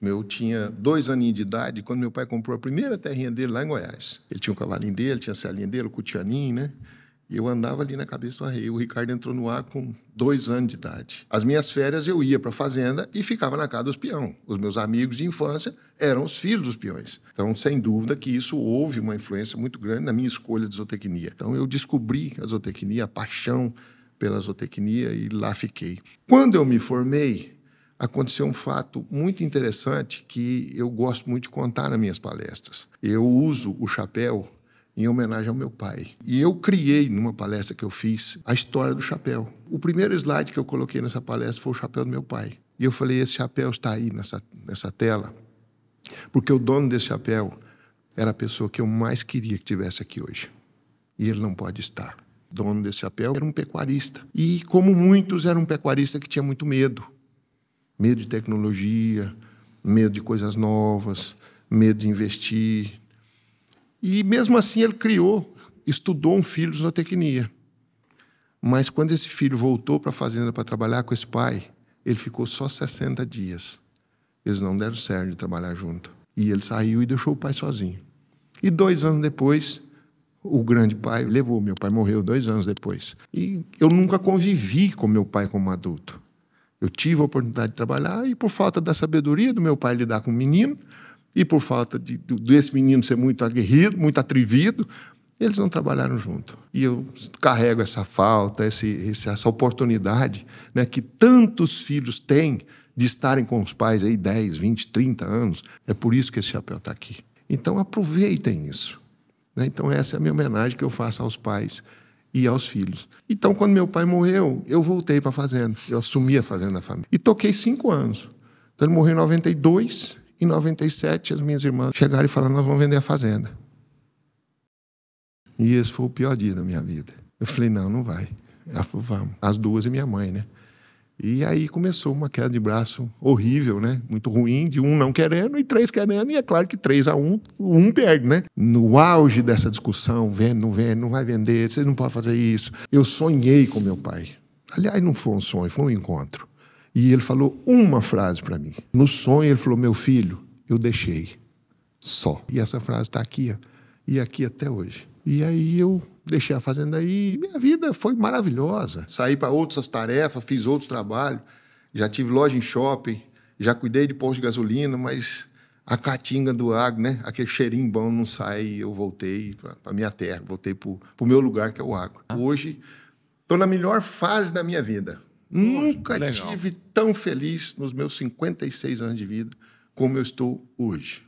Eu tinha dois aninhos de idade quando meu pai comprou a primeira terrinha dele lá em Goiás. Ele tinha o um cavalinho dele, tinha a selinha dele, o cutianinho, né? E eu andava ali na cabeça do arreio. O Ricardo entrou no ar com dois anos de idade. As minhas férias eu ia para a fazenda e ficava na casa dos peões. Os meus amigos de infância eram os filhos dos peões. Então, sem dúvida que isso houve uma influência muito grande na minha escolha de zootecnia. Então, eu descobri a zootecnia, a paixão pela zootecnia e lá fiquei. Quando eu me formei, aconteceu um fato muito interessante que eu gosto muito de contar nas minhas palestras. Eu uso o chapéu em homenagem ao meu pai. E eu criei, numa palestra que eu fiz, a história do chapéu. O primeiro slide que eu coloquei nessa palestra foi o chapéu do meu pai. E eu falei: esse chapéu está aí nessa, nessa tela, porque o dono desse chapéu era a pessoa que eu mais queria que tivesse aqui hoje. E ele não pode estar. O dono desse chapéu era um pecuarista. E, como muitos, era um pecuarista que tinha muito medo Medo de tecnologia, medo de coisas novas, medo de investir. E mesmo assim ele criou, estudou um filho de zootecnia. Mas quando esse filho voltou para a fazenda para trabalhar com esse pai, ele ficou só 60 dias. Eles não deram certo de trabalhar junto. E ele saiu e deixou o pai sozinho. E dois anos depois, o grande pai levou. Meu pai morreu dois anos depois. E eu nunca convivi com meu pai como adulto. Eu tive a oportunidade de trabalhar e por falta da sabedoria do meu pai lidar com o menino e por falta de, desse menino ser muito aguerrido, muito atrevido, eles não trabalharam junto. E eu carrego essa falta, esse, essa oportunidade né, que tantos filhos têm de estarem com os pais aí 10, 20, 30 anos. É por isso que esse chapéu está aqui. Então aproveitem isso. Né? Então essa é a minha homenagem que eu faço aos pais e aos filhos. Então, quando meu pai morreu, eu voltei para a fazenda. Eu assumi a fazenda da família. E toquei cinco anos. Então, ele morreu em 92. Em 97, as minhas irmãs chegaram e falaram: Nós vamos vender a fazenda. E esse foi o pior dia da minha vida. Eu falei: Não, não vai. Ela falou: Vamos. As duas e minha mãe, né? E aí começou uma queda de braço horrível, né? Muito ruim, de um não querendo e três querendo, e é claro que três a um, um perde, né? No auge dessa discussão, vendo, não vendo, não vai vender, você não pode fazer isso. Eu sonhei com meu pai. Aliás, não foi um sonho, foi um encontro. E ele falou uma frase para mim. No sonho, ele falou: Meu filho, eu deixei. Só. E essa frase está aqui, ó e aqui até hoje. E aí eu deixei a fazenda aí. Minha vida foi maravilhosa. Saí para outras tarefas, fiz outros trabalhos. Já tive loja em shopping, já cuidei de posto de gasolina, mas a caatinga do agro, né? Aquele cheirinho bom não sai. Eu voltei para minha terra, voltei para o meu lugar, que é o agro. Hoje estou na melhor fase da minha vida. Nunca legal. tive tão feliz nos meus 56 anos de vida como eu estou hoje.